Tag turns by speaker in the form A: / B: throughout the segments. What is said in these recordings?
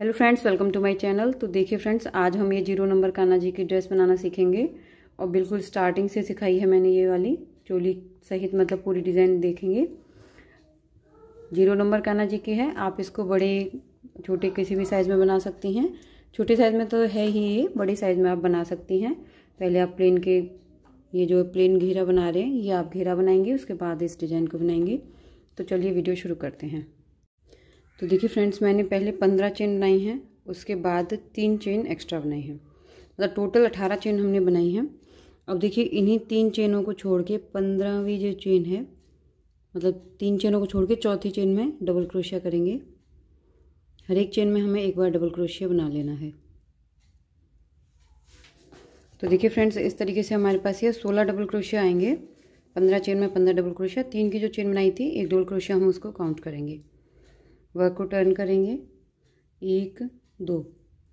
A: hello friends welcome to my channel तो देखिए friends आज हम ये जीरो नंबर काना जी की ड्रेस बनाना सीखेंगे और बिल्कुल स्टार्टिंग से सिखाई है मैंने ये वाली चोली सहित मतलब पूरी डिज़ाइन देखेंगे जीरो नंबर काना जी की है आप इसको बड़े छोटे किसी भी साइज़ में बना सकती हैं छोटे साइज़ में तो है ही ये बड़े साइज़ में आप बना सकती हैं पहले आप प्लेन के ये जो प्लेन घेरा बना रहे हैं ये आप घेरा बनाएंगे उसके बाद इस डिज़ाइन को बनाएंगे तो चलिए वीडियो शुरू करते हैं तो देखिए फ्रेंड्स मैंने पहले पंद्रह चेन बनाई हैं उसके बाद तीन चेन एक्स्ट्रा बनाई हैं मतलब टोटल अठारह चेन हमने बनाई हैं अब देखिए इन्हीं तीन चेनों को छोड़ के पंद्रहवीं जो चेन है मतलब तीन चेनों को छोड़ के चौथी चेन में डबल क्रोशिया करेंगे हर एक चेन में हमें एक बार डबल क्रोशिया बना लेना है तो देखिए फ्रेंड्स इस तरीके से हमारे पास ये सोलह डबल क्रोशिया आएंगे पंद्रह चेन में पंद्रह डबल क्रोशिया तीन की जो चेन बनाई थी एक डबल क्रोशिया हम उसको काउंट करेंगे वर्क को टर्न करेंगे एक दो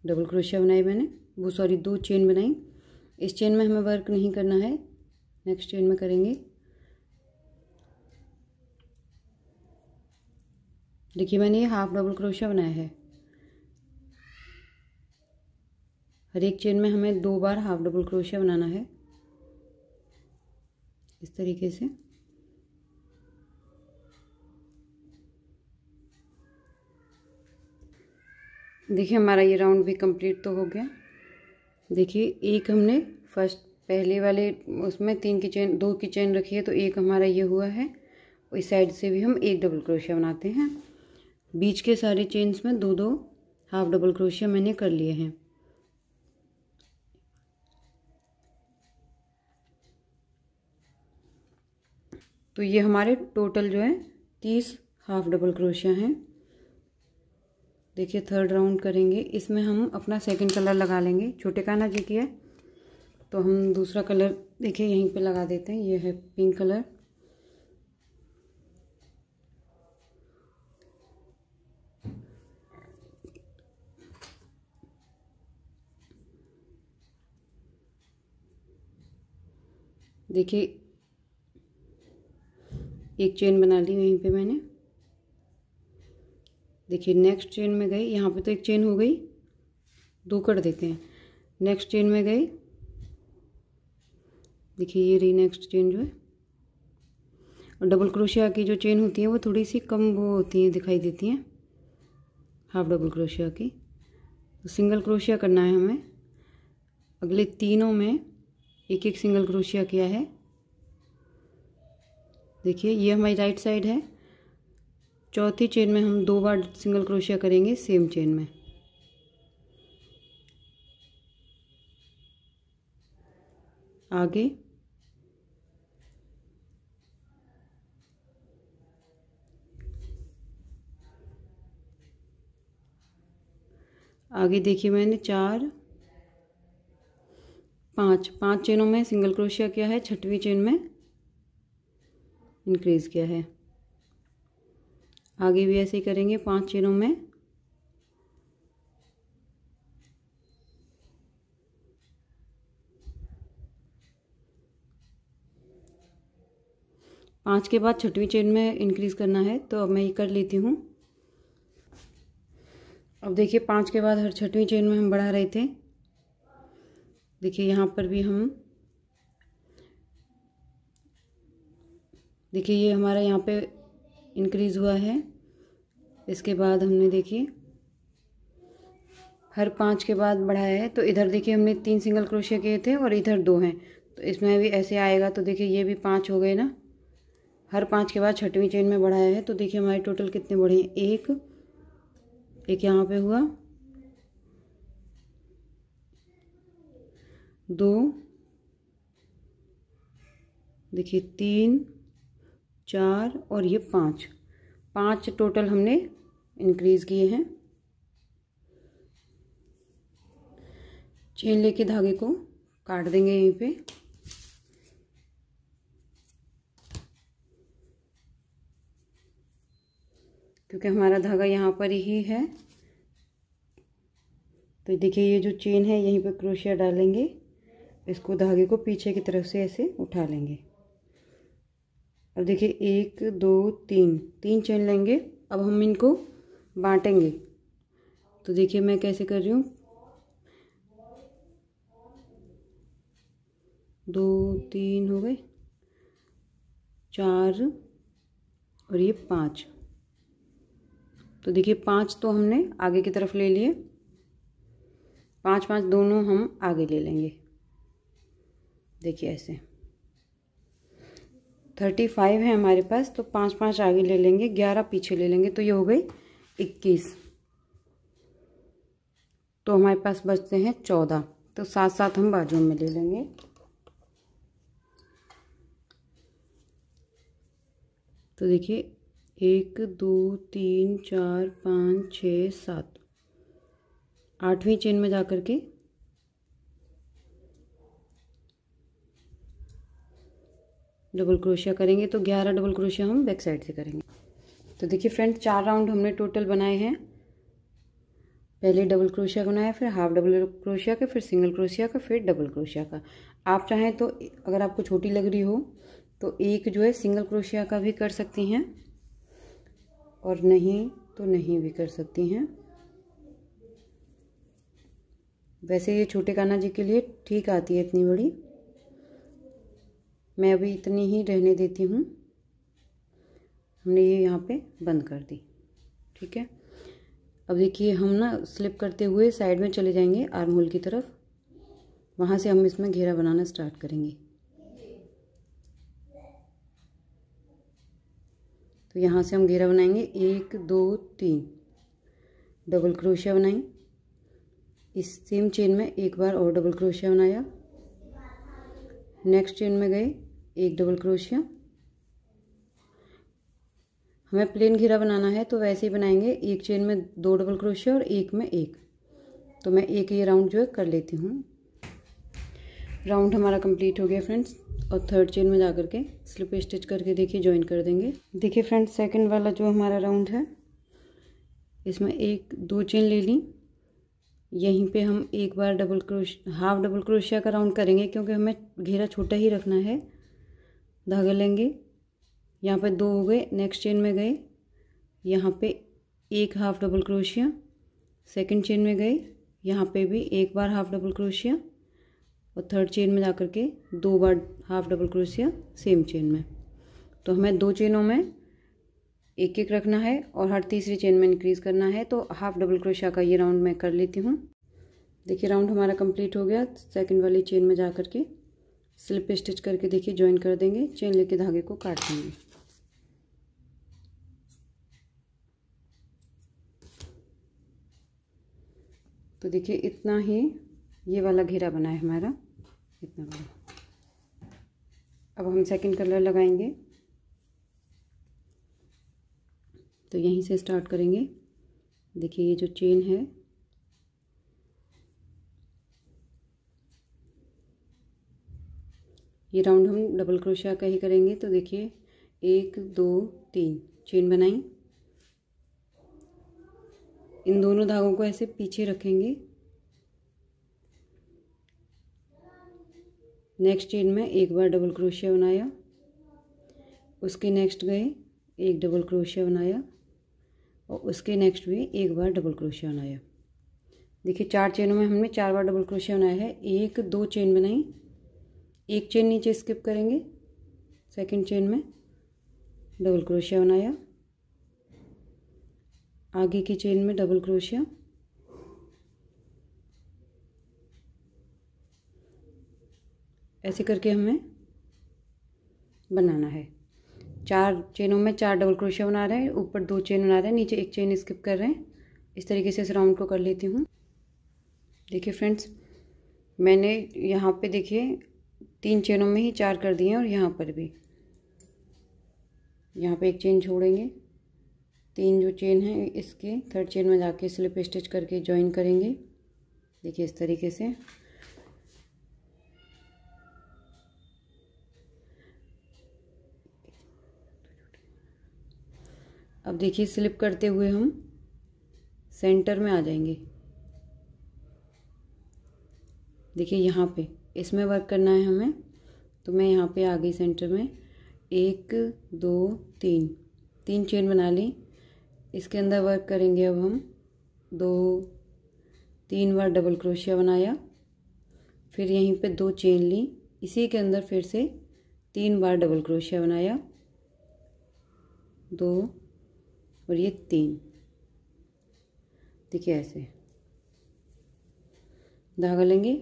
A: डबल क्रोशिया बनाई मैंने वो सॉरी दो चेन बनाई इस चेन में हमें वर्क नहीं करना है नेक्स्ट चेन में करेंगे देखिए मैंने ये हाफ डबल क्रोशिया बनाया है हर एक चेन में हमें दो बार हाफ डबल क्रोशिया बनाना है इस तरीके से देखिए हमारा ये राउंड भी कंप्लीट तो हो गया देखिए एक हमने फर्स्ट पहले वाले उसमें तीन की चेन दो की चेन रखी है तो एक हमारा ये हुआ है इस साइड से भी हम एक डबल क्रोशिया बनाते हैं बीच के सारे चेन्स में दो दो हाफ डबल क्रोशिया मैंने कर लिए हैं तो ये हमारे टोटल जो है तीस हाफ डबल क्रोशिया हैं देखिए थर्ड राउंड करेंगे इसमें हम अपना सेकंड कलर लगा लेंगे छोटे काना जी की है तो हम दूसरा कलर देखिए यहीं पे लगा देते हैं ये है पिंक कलर देखिए एक चेन बना ली वहीं पे मैंने देखिए नेक्स्ट चेन में गए यहाँ पे तो एक चेन हो गई दो कर देते हैं नेक्स्ट चेन में गए देखिए ये रही नेक्स्ट चेन जो है और डबल क्रोशिया की जो चेन होती है वो थोड़ी सी कम वो होती हैं दिखाई देती हैं हाफ डबल क्रोशिया की तो सिंगल क्रोशिया करना है हमें अगले तीनों में एक एक सिंगल क्रोशिया किया है देखिए ये हमारी राइट साइड है चौथी चेन में हम दो बार सिंगल क्रोशिया करेंगे सेम चेन में आगे आगे देखिए मैंने चार पांच पांच चेनों में सिंगल क्रोशिया किया है छठवीं चेन में इंक्रीज़ किया है आगे भी ऐसे ही करेंगे पांच चेनों में पाँच के बाद छठवीं चेन में इंक्रीज़ करना है तो अब मैं ये कर लेती हूँ अब देखिए पाँच के बाद हर छठवीं चेन में हम बढ़ा रहे थे देखिए यहाँ पर भी हम देखिए ये हमारा यहाँ पे इंक्रीज़ हुआ है इसके बाद हमने देखिए हर पाँच के बाद बढ़ाया है तो इधर देखिए हमने तीन सिंगल क्रोशिया किए थे और इधर दो हैं तो इसमें भी ऐसे आएगा तो देखिए ये भी पाँच हो गए ना हर पाँच के बाद छठवीं चेन में बढ़ाया है तो देखिए हमारे टोटल कितने बढ़े हैं एक एक यहाँ पे हुआ दो देखिए तीन चार और ये पाँच पांच टोटल हमने इंक्रीज़ किए हैं चेन लेके धागे को काट देंगे यहीं पे क्योंकि हमारा धागा यहाँ पर ही है तो देखिए ये जो चेन है यहीं पे क्रोशिया डालेंगे इसको धागे को पीछे की तरफ से ऐसे उठा लेंगे अब देखिए एक दो तीन तीन चेन लेंगे अब हम इनको बांटेंगे तो देखिए मैं कैसे कर रही हूँ दो तीन हो गए चार और ये पाँच तो देखिए पाँच तो हमने आगे की तरफ ले लिए पाँच पाँच दोनों हम आगे ले लेंगे देखिए ऐसे थर्टी फाइव है हमारे पास तो पाँच पाँच आगे ले लेंगे ग्यारह पीछे ले लेंगे तो ये हो गई इक्कीस तो हमारे पास बचते हैं चौदह तो साथ साथ हम बाजू में ले लेंगे तो देखिए एक दो तीन चार पाँच छ सात आठवीं चेन में जा कर के डबल क्रोशिया करेंगे तो ग्यारह डबल क्रोशिया हम बैक साइड से करेंगे तो देखिए फ्रेंड चार राउंड हमने टोटल बनाए हैं पहले डबल क्रोशिया बनाया फिर हाफ डबल क्रोशिया का फिर सिंगल क्रोशिया का फिर डबल क्रोशिया का आप चाहें तो अगर आपको छोटी लग रही हो तो एक जो है सिंगल क्रोशिया का भी कर सकती हैं और नहीं तो नहीं भी कर सकती हैं वैसे ये छोटे काना जी के लिए ठीक आती है इतनी बड़ी मैं अभी इतनी ही रहने देती हूँ हमने ये यहाँ पे बंद कर दी ठीक है अब देखिए हम ना स्लिप करते हुए साइड में चले जाएंगे आर्म होल की तरफ वहाँ से हम इसमें घेरा बनाना स्टार्ट करेंगे तो यहाँ से हम घेरा बनाएंगे एक दो तीन डबल क्रोशिया बनाई इस सेम चेन में एक बार और डबल क्रोशिया बनाया नेक्स्ट चेन में गए एक डबल क्रोशिया हमें प्लेन घेरा बनाना है तो वैसे ही बनाएंगे एक चेन में दो डबल क्रोशिया और एक में एक तो मैं एक ये राउंड जो है कर लेती हूँ राउंड हमारा कंप्लीट हो गया फ्रेंड्स और थर्ड चेन में जा करके स्लिप स्टिच करके देखिए ज्वाइन कर देंगे देखिए फ्रेंड्स सेकंड वाला जो हमारा राउंड है इसमें एक दो चेन ले ली यहीं पे हम एक बार डबल क्रोश हाफ डबल क्रोशिया का राउंड करेंगे क्योंकि हमें घेरा छोटा ही रखना है धागे लेंगे यहाँ पे दो हो गए नेक्स्ट चेन में गए यहाँ पे एक half double crochet second chain में गए यहाँ पे भी एक बार हाफ डबल क्रोशिया और थर्ड चेन में जा कर के दो बार half double crochet same chain में तो हमें दो चेनों में एक एक रखना है और हर तीसरी चेन में इंक्रीज़ करना है तो हाफ डबल क्रोशा का ये राउंड मैं कर लेती हूँ देखिए राउंड हमारा कंप्लीट हो गया सेकंड वाली चेन में जा कर के स्लिप स्टिच करके देखिए ज्वाइन कर देंगे चेन लेके धागे को काट देंगे तो देखिए इतना ही ये वाला घेरा बना है हमारा इतना बड़ा अब हम सेकंड कलर लगाएंगे तो यहीं से स्टार्ट करेंगे देखिए ये जो चेन है ये राउंड हम डबल क्रोशिया का ही करेंगे तो देखिए एक दो तीन चेन बनाई इन दोनों धागों को ऐसे पीछे रखेंगे नेक्स्ट चेन में एक बार डबल क्रोशिया बनाया उसके नेक्स्ट गए एक डबल क्रोशिया बनाया और उसके नेक्स्ट में एक बार डबल क्रोशिया बनाया देखिए चार चेनों में हमने चार बार डबल क्रोशिया बनाया है एक दो चेन बनाई एक चेन नीचे स्किप करेंगे सेकंड चेन में डबल क्रोशिया बनाया आगे की चेन में डबल क्रोशिया ऐसे करके हमें बनाना है चार चेनों में चार डबल क्रोशिया बना रहे हैं ऊपर दो चेन बना रहे हैं नीचे एक चेन स्किप कर रहे हैं इस तरीके से इस राउंड को कर लेती हूँ देखिए फ्रेंड्स मैंने यहाँ पे देखिए तीन चेनों में ही चार कर दिए हैं और यहाँ पर भी यहाँ पे एक चेन छोड़ेंगे तीन जो चेन है इसके थर्ड चेन में जाके स्लिप स्टिच करके ज्वाइन करेंगे देखिए इस तरीके से अब देखिए स्लिप करते हुए हम सेंटर में आ जाएंगे देखिए यहाँ पे इसमें वर्क करना है हमें तो मैं यहाँ पे आ गई सेंटर में एक दो तीन तीन चेन बना ली इसके अंदर वर्क करेंगे अब हम दो तीन बार डबल क्रोशिया बनाया फिर यहीं पे दो चेन ली इसी के अंदर फिर से तीन बार डबल क्रोशिया बनाया दो और ये तीन देखिए ऐसे धागा लेंगे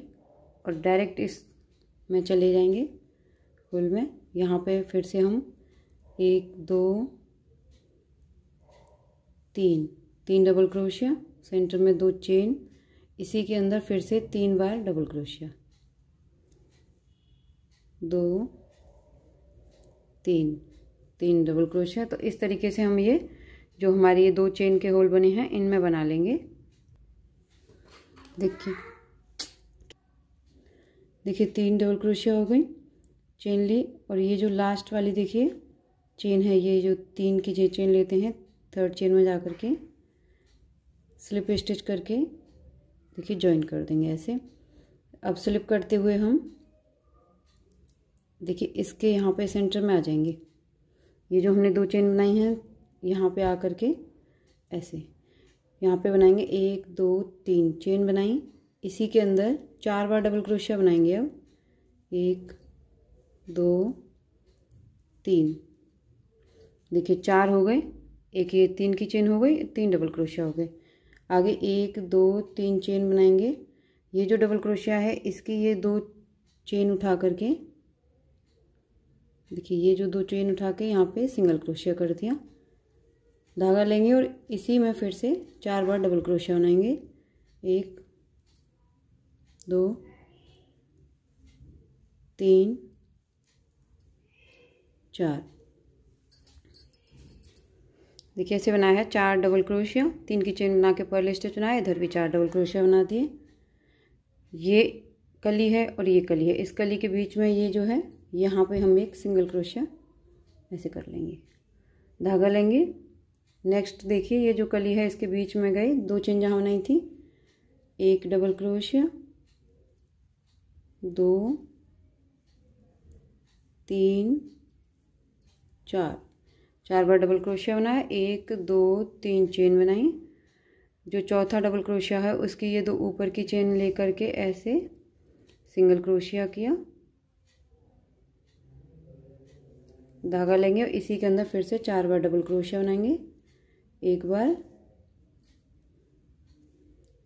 A: और डायरेक्ट इस में चले जाएंगे फुल में यहाँ पे फिर से हम एक दो तीन तीन डबल क्रोशिया सेंटर में दो चेन इसी के अंदर फिर से तीन बार डबल क्रोशिया दो तीन तीन डबल क्रोशिया तो इस तरीके से हम ये जो हमारे ये दो चेन के होल बने हैं इनमें बना लेंगे देखिए देखिए तीन डबल क्रोशिया हो गई चेन ली और ये जो लास्ट वाली देखिए चेन है ये जो तीन की जो चेन लेते हैं थर्ड चेन में जा कर के स्लिप स्टिच करके देखिए ज्वाइन कर देंगे ऐसे अब स्लिप करते हुए हम देखिए इसके यहाँ पे सेंटर में आ जाएंगे ये जो हमने दो चेन बनाई हैं यहाँ पे आकर के ऐसे यहाँ पे बनाएंगे एक दो तीन चेन बनाई इसी के अंदर चार बार डबल क्रोशिया बनाएंगे अब एक दो तीन देखिए चार हो गए एक ये तीन की चेन हो गई तीन डबल क्रोशिया हो गए आगे एक दो तीन चेन बनाएंगे ये जो डबल क्रोशिया है इसकी ये दो चेन उठा करके देखिए ये जो दो चेन उठा के यहाँ पे सिंगल क्रोशिया कर दिया धागा लेंगे और इसी में फिर से चार बार डबल क्रोशिया बनाएंगे एक दो तीन चार देखिए ऐसे बनाया है चार डबल क्रोशिया तीन की चेन बना के पहले स्टिच बनाया इधर भी चार डबल क्रोशिया बना दिए ये कली है और ये कली है इस कली के बीच में ये जो है यहाँ पे हम एक सिंगल क्रोशिया ऐसे कर लेंगे धागा लेंगे नेक्स्ट देखिए ये जो कली है इसके बीच में गई दो चेन जहाँ बनाई थी एक डबल क्रोशिया दो तीन चार चार बार डबल क्रोशिया बनाया एक दो तीन चेन बनाई जो चौथा डबल क्रोशिया है उसकी ये दो ऊपर की चेन लेकर के ऐसे सिंगल क्रोशिया किया धागा लेंगे और इसी के अंदर फिर से चार बार डबल क्रोशिया बनाएंगे एक बार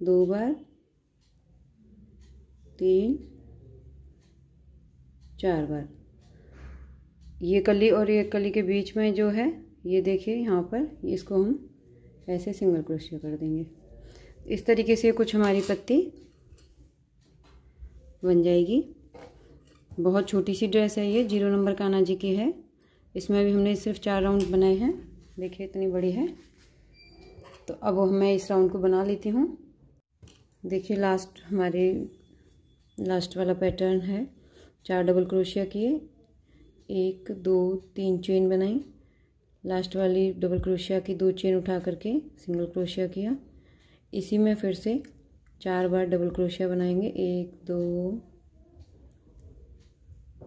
A: दो बार तीन चार बार ये कली और ये कली के बीच में जो है ये देखिए यहाँ पर इसको हम ऐसे सिंगल क्रोशिया कर देंगे इस तरीके से कुछ हमारी पत्ती बन जाएगी बहुत छोटी सी ड्रेस है ये जीरो नंबर कान्हा जी की है इसमें भी हमने सिर्फ चार राउंड बनाए हैं देखिए इतनी बड़ी है तो अब मैं इस राउंड को बना लेती हूँ देखिए लास्ट हमारे लास्ट वाला पैटर्न है चार डबल क्रोशिया किए एक दो तीन चेन बनाई लास्ट वाली डबल क्रोशिया की दो चेन उठा करके सिंगल क्रोशिया किया इसी में फिर से चार बार डबल क्रोशिया बनाएंगे एक दो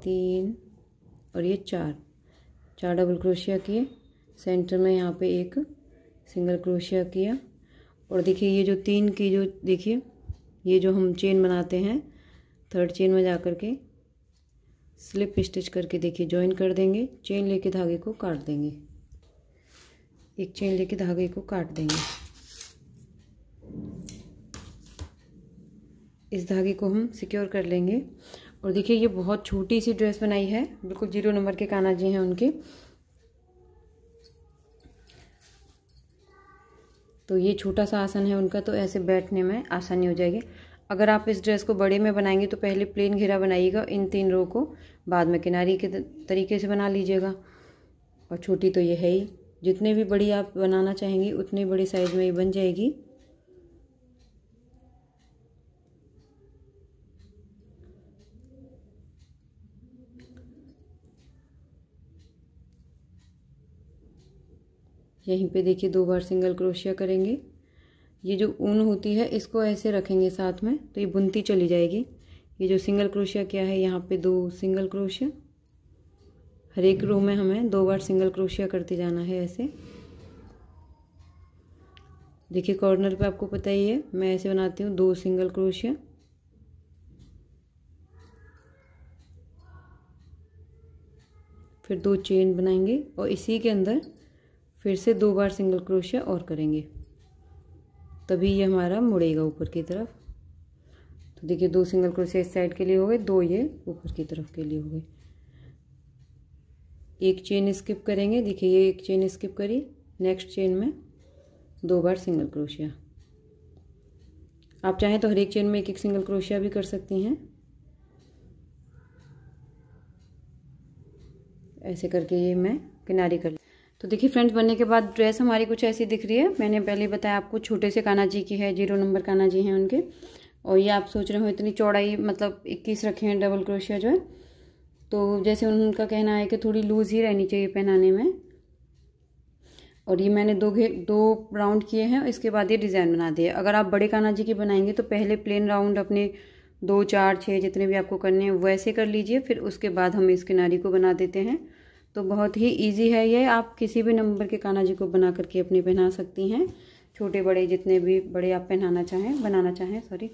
A: तीन और ये चार चार डबल क्रोशिया किए सेंटर में यहाँ पे एक सिंगल क्रोशिया किया और देखिए ये जो तीन की जो देखिए ये जो हम चेन बनाते हैं थर्ड चेन में जा कर के स्लिप स्टिच करके देखिए ज्वाइन कर देंगे चेन लेके धागे को काट देंगे एक चेन लेके धागे को काट देंगे इस धागे को हम सिक्योर कर लेंगे और देखिए ये बहुत छोटी सी ड्रेस बनाई है बिल्कुल जीरो नंबर के कानाजी जी हैं उनके तो ये छोटा सा आसन है उनका तो ऐसे बैठने में आसानी हो जाएगी अगर आप इस ड्रेस को बड़े में बनाएंगे तो पहले प्लेन घेरा बनाइएगा इन तीन रो को बाद में किनारी के तरीके से बना लीजिएगा और छोटी तो ये है ही जितने भी बड़ी आप बनाना चाहेंगी उतने बड़े साइज़ में ये बन जाएगी यहीं पे देखिए दो बार सिंगल क्रोशिया करेंगे ये जो ऊन होती है इसको ऐसे रखेंगे साथ में तो ये बुनती चली जाएगी ये जो सिंगल क्रोशिया क्या है यहाँ पे दो सिंगल क्रोशिया हर एक रो में हमें दो बार सिंगल क्रोशिया करते जाना है ऐसे देखिए कॉर्नर पे आपको पता ही है मैं ऐसे बनाती हूँ दो सिंगल क्रोशिया फिर दो चेन बनाएंगे और इसी के अंदर फिर से दो बार सिंगल क्रोशिया और करेंगे तभी ये हमारा मुड़ेगा ऊपर की तरफ तो देखिए दो सिंगल क्रोशिया इस साइड के लिए हो गए दो ये ऊपर की तरफ के लिए हो गए एक चेन स्किप करेंगे देखिए ये एक चेन स्किप करी नेक्स्ट चेन में दो बार सिंगल क्रोशिया आप चाहें तो हर एक चेन में एक एक सिंगल क्रोशिया भी कर सकती हैं ऐसे करके ये मैं किनारे कर तो देखिए फ्रेंड्स बनने के बाद ड्रेस हमारी कुछ ऐसी दिख रही है मैंने पहले बताया आपको छोटे से काना जी की है जीरो नंबर काना जी हैं उनके और ये आप सोच रहे हो इतनी चौड़ाई मतलब इक्कीस रखे हैं डबल क्रोशिया जो है तो जैसे उनका कहना है कि थोड़ी लूज़ ही रहनी चाहिए पहनाने में और ये मैंने दो घे दो राउंड किए हैं इसके बाद ये डिज़ाइन बना दिए अगर आप बड़े काना जी की बनाएंगे तो पहले प्लेन राउंड अपने दो चार छः जितने भी आपको करने हैं वैसे कर लीजिए फिर उसके बाद हम इस किनारी को बना देते हैं तो बहुत ही इजी है ये आप किसी भी नंबर के काना जी को बना करके अपने पहना सकती हैं छोटे बड़े जितने भी बड़े आप पहनाना चाहें बनाना चाहें सॉरी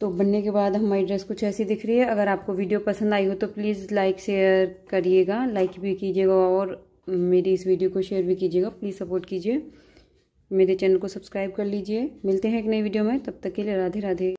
A: तो बनने के बाद हमारी ड्रेस कुछ ऐसी दिख रही है अगर आपको वीडियो पसंद आई हो तो प्लीज़ लाइक शेयर करिएगा लाइक भी कीजिएगा और मेरी इस वीडियो को शेयर भी कीजिएगा प्लीज़ सपोर्ट कीजिए मेरे चैनल को सब्सक्राइब कर लीजिए मिलते हैं एक नई वीडियो में तब तक के लिए राधे राधे